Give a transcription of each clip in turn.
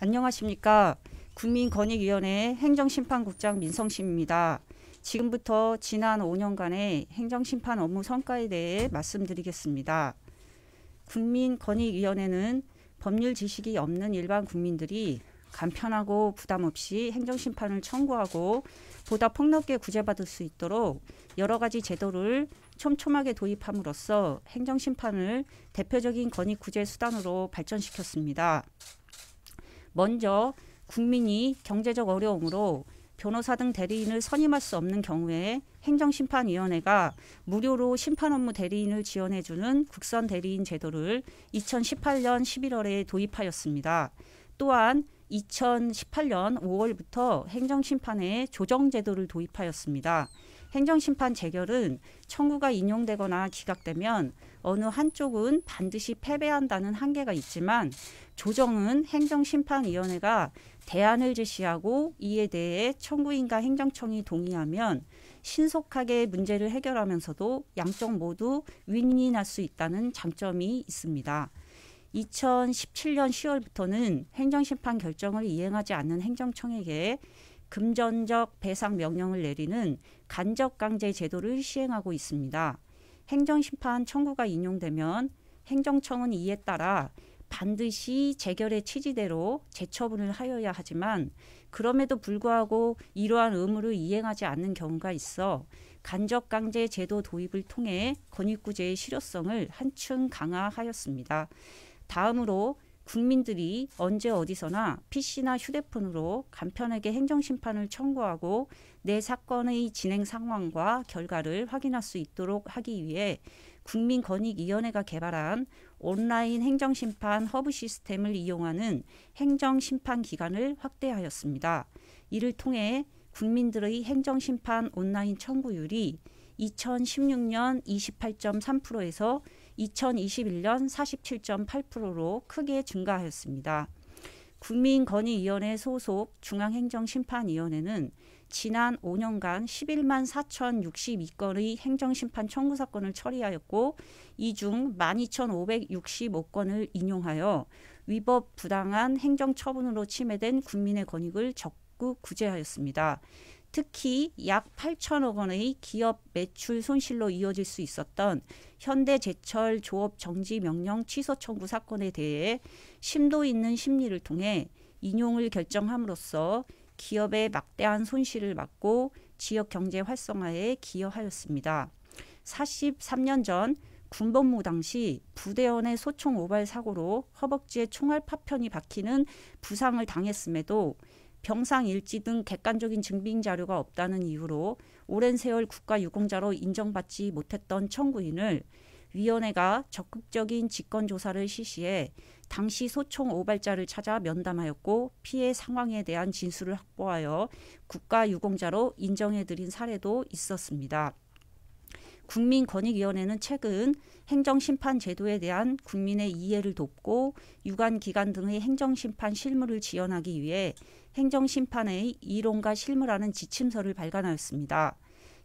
안녕하십니까. 국민권익위원회 행정심판국장 민성심입니다. 지금부터 지난 5년간의 행정심판 업무 성과에 대해 말씀드리겠습니다. 국민권익위원회는 법률 지식이 없는 일반 국민들이 간편하고 부담 없이 행정심판을 청구하고 보다 폭넓게 구제받을 수 있도록 여러 가지 제도를 촘촘하게 도입함으로써 행정심판을 대표적인 권익 구제 수단으로 발전시켰습니다. 먼저 국민이 경제적 어려움으로 변호사 등 대리인을 선임할 수 없는 경우에 행정심판위원회가 무료로 심판 업무 대리인을 지원해주는 국선 대리인 제도를 2018년 11월에 도입하였습니다. 또한 2018년 5월부터 행정심판의 조정제도를 도입하였습니다. 행정심판 재결은 청구가 인용되거나 기각되면 어느 한쪽은 반드시 패배한다는 한계가 있지만 조정은 행정심판위원회가 대안을 제시하고 이에 대해 청구인과 행정청이 동의하면 신속하게 문제를 해결하면서도 양쪽 모두 윈윈 할수 있다는 장점이 있습니다. 2017년 10월부터는 행정심판 결정을 이행하지 않는 행정청에게 금전적 배상 명령을 내리는 간접강제 제도를 시행하고 있습니다. 행정심판 청구가 인용되면 행정청은 이에 따라 반드시 재결의 취지대로 재처분을 하여야 하지만 그럼에도 불구하고 이러한 의무를 이행하지 않는 경우가 있어 간접 강제 제도 도입을 통해 권익구제의 실효성을 한층 강화하였습니다. 다음으로 국민들이 언제 어디서나 PC나 휴대폰으로 간편하게 행정심판을 청구하고 내 사건의 진행 상황과 결과를 확인할 수 있도록 하기 위해 국민권익위원회가 개발한 온라인 행정심판 허브 시스템을 이용하는 행정심판기간을 확대하였습니다. 이를 통해 국민들의 행정심판 온라인 청구율이 2016년 28.3%에서 2021년 47.8%로 크게 증가하였습니다. 국민건의위원회 소속 중앙행정심판위원회는 지난 5년간 11만 4,062건의 행정심판 청구 사건을 처리하였고 이 중 12,565건을 인용하여 위법 부당한 행정처분으로 침해된 국민의 권익을 적극 구제하였습니다. 특히 약 8천억 원의 기업 매출 손실로 이어질 수 있었던 현대제철 조업 정지 명령 취소 청구 사건에 대해 심도 있는 심리를 통해 인용을 결정함으로써 기업의 막대한 손실을 막고 지역 경제 활성화에 기여하였습니다. 43년 전 군법무 당시 부대원의 소총 오발 사고로 허벅지에 총알 파편이 박히는 부상을 당했음에도 병상 일지 등 객관적인 증빙 자료가 없다는 이유로 오랜 세월 국가 유공자로 인정받지 못했던 청구인을 위원회가 적극적인 직권 조사를 실시해 당시 소총 오발자를 찾아 면담하였고 피해 상황에 대한 진술을 확보하여 국가 유공자로 인정해드린 사례도 있었습니다. 국민권익위원회는 최근 행정심판 제도에 대한 국민의 이해를 돕고 유관 기관 등의 행정심판 실무를 지원하기 위해 행정심판의 이론과 실무라는 지침서를 발간하였습니다.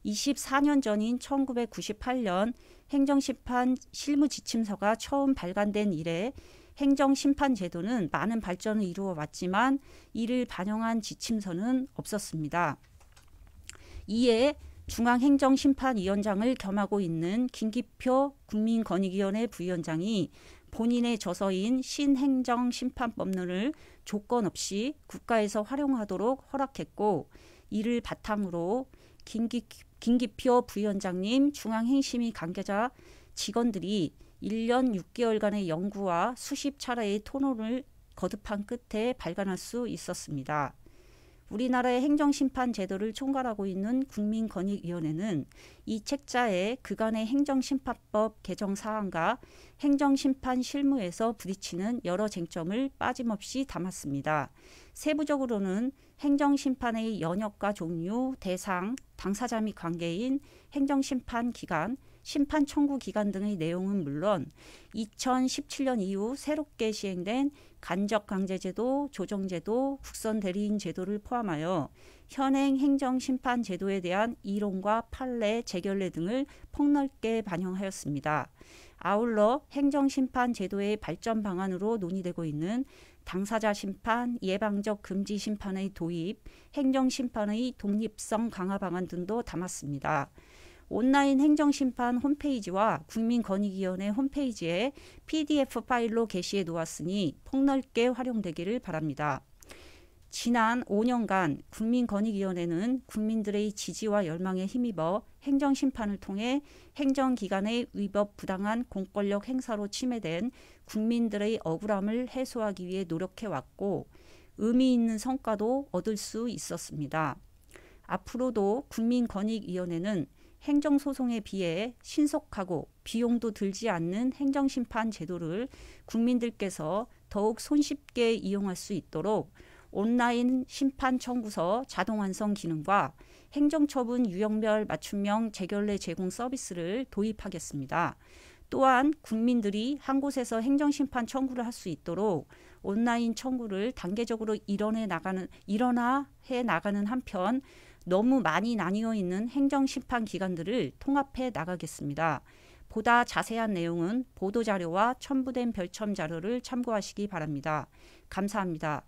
24년 전인 1998년 행정심판 실무지침서가 처음 발간된 이래 행정심판 제도는 많은 발전을 이루어 왔지만 이를 반영한 지침서는 없었습니다. 이에 중앙행정심판위원장을 겸하고 있는 김기표 국민권익위원회 부위원장이 본인의 저서인 신행정심판법률을 조건 없이 국가에서 활용하도록 허락했고 이를 바탕으로 김기, 김기표 부위원장님 중앙행심위 관계자 직원들이 1년 6개월간의 연구와 수십 차례의 토론을 거듭한 끝에 발간할 수 있었습니다. 우리나라의 행정심판 제도를 총괄하고 있는 국민권익위원회는 이 책자에 그간의 행정심판법 개정 사항과 행정심판 실무에서 부딪히는 여러 쟁점을 빠짐없이 담았습니다. 세부적으로는 행정심판의 연역과 종류, 대상, 당사자 및 관계인, 행정심판 기간, 심판 청구 기간 등의 내용은 물론 2017년 이후 새롭게 시행된 간접 강제제도, 조정제도, 국선 대리인 제도를 포함하여 현행 행정 심판 제도에 대한 이론과 판례, 재결례 등을 폭넓게 반영하였습니다. 아울러 행정 심판 제도의 발전 방안으로 논의되고 있는 당사자 심판, 예방적 금지 심판의 도입, 행정 심판의 독립성 강화 방안 등도 담았습니다. 온라인 행정심판 홈페이지와 국민권익위원회 홈페이지에 PDF 파일로 게시해 놓았으니 폭넓게 활용되기를 바랍니다. 지난 5년간 국민권익위원회는 국민들의 지지와 열망에 힘입어 행정심판을 통해 행정기관의 위법 부당한 공권력 행사로 침해된 국민들의 억울함을 해소하기 위해 노력해왔고 의미 있는 성과도 얻을 수 있었습니다. 앞으로도 국민권익위원회는 행정소송에 비해 신속하고 비용도 들지 않는 행정심판 제도를 국민들께서 더욱 손쉽게 이용할 수 있도록 온라인 심판 청구서 자동 완성 기능과 행정처분 유형별 맞춤형 재결례 제공 서비스를 도입하겠습니다. 또한 국민들이 한 곳에서 행정심판 청구를 할 수 있도록 온라인 청구를 단계적으로 일원해 나가는 일원나해 나가는 한편 너무 많이 나뉘어 있는 행정심판 기관들을 통합해 나가겠습니다. 보다 자세한 내용은 보도자료와 첨부된 별첨 자료를 참고하시기 바랍니다. 감사합니다.